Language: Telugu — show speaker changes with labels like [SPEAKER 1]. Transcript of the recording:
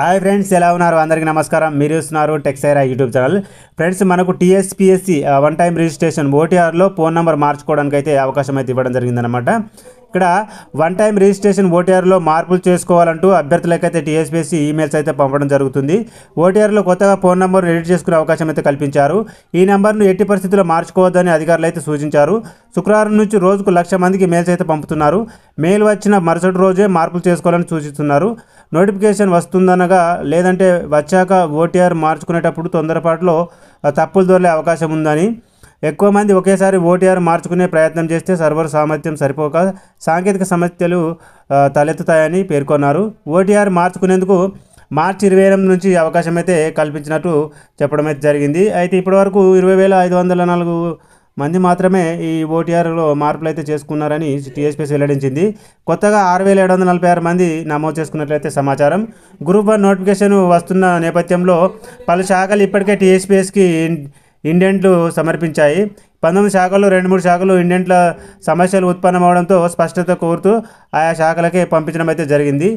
[SPEAKER 1] హాయ్ ఫ్రెండ్స్ ఎలా ఉన్నారు అందరికీ నమస్కారం మీరు చూస్తున్నారు టెక్సైరా యూట్యూబ్ ఛానల్ ఫ్రెండ్స్ మనకు టీఎస్పీఎస్సీ వన్ టైం రిజిస్ట్రేషన్ ఓటీఆర్లో ఫోన్ నెంబర్ మార్చుకోవడానికి అయితే అవకాశం అయితే ఇవ్వడం జరిగిందనమాట ఇక్కడ వన్ టైం రిజిస్ట్రేషన్ ఓటీఆర్లో మార్పులు చేసుకోవాలంటూ అభ్యర్థులకైతే టీఎస్పీఎస్సీ ఈమెయిల్స్ అయితే పంపడం జరుగుతుంది ఓటీఆర్లో కొత్తగా ఫోన్ నెంబర్ను ఎడిట్ చేసుకునే అవకాశం అయితే కల్పించారు ఈ నెంబర్ను ఎట్టి పరిస్థితుల్లో మార్చుకోవద్దని అధికారులు అయితే సూచించారు శుక్రవారం నుంచి రోజుకు లక్ష మందికి మెయిల్స్ అయితే పంపుతున్నారు మెయిల్ వచ్చిన మరుసటి రోజే మార్పులు చేసుకోవాలని సూచిస్తున్నారు నోటిఫికేషన్ వస్తుందనగా లేదంటే వచ్చాక ఓటీఆర్ మార్చుకునేటప్పుడు తొందరపాటులో తప్పులు దొరలే అవకాశం ఉందని ఎక్కువ మంది ఒకేసారి ఓటీఆర్ మార్చుకునే ప్రయత్నం చేస్తే సర్వర్ సామర్థ్యం సరిపోక సాంకేతిక సమస్యలు తలెత్తుతాయని పేర్కొన్నారు ఓటీఆర్ మార్చుకునేందుకు మార్చి ఇరవై ఎనిమిది నుంచి అవకాశం అయితే కల్పించినట్టు చెప్పడం అయితే జరిగింది అయితే ఇప్పటివరకు ఇరవై వేల ఐదు వందల నాలుగు మంది మాత్రమే ఈ ఓటీఆర్లో మార్పులు అయితే చేసుకున్నారని టీఎస్పీఎస్ వెల్లడించింది కొత్తగా ఆరు వేల ఏడు వందల నలభై ఆరు మంది నమోదు చేసుకున్నట్లయితే సమాచారం గ్రూప్ వన్ నోటిఫికేషన్ వస్తున్న నేపథ్యంలో పలు శాఖలు ఇప్పటికే టీఎస్పీఎస్కి ఇండెంట్లు సమర్పించాయి పంతొమ్మిది శాఖలు రెండు మూడు శాఖలు ఇండెంట్ల సమస్యలు ఉత్పన్నమవడంతో స్పష్టత కోరుతూ ఆయా శాఖలకే పంపించడం అయితే జరిగింది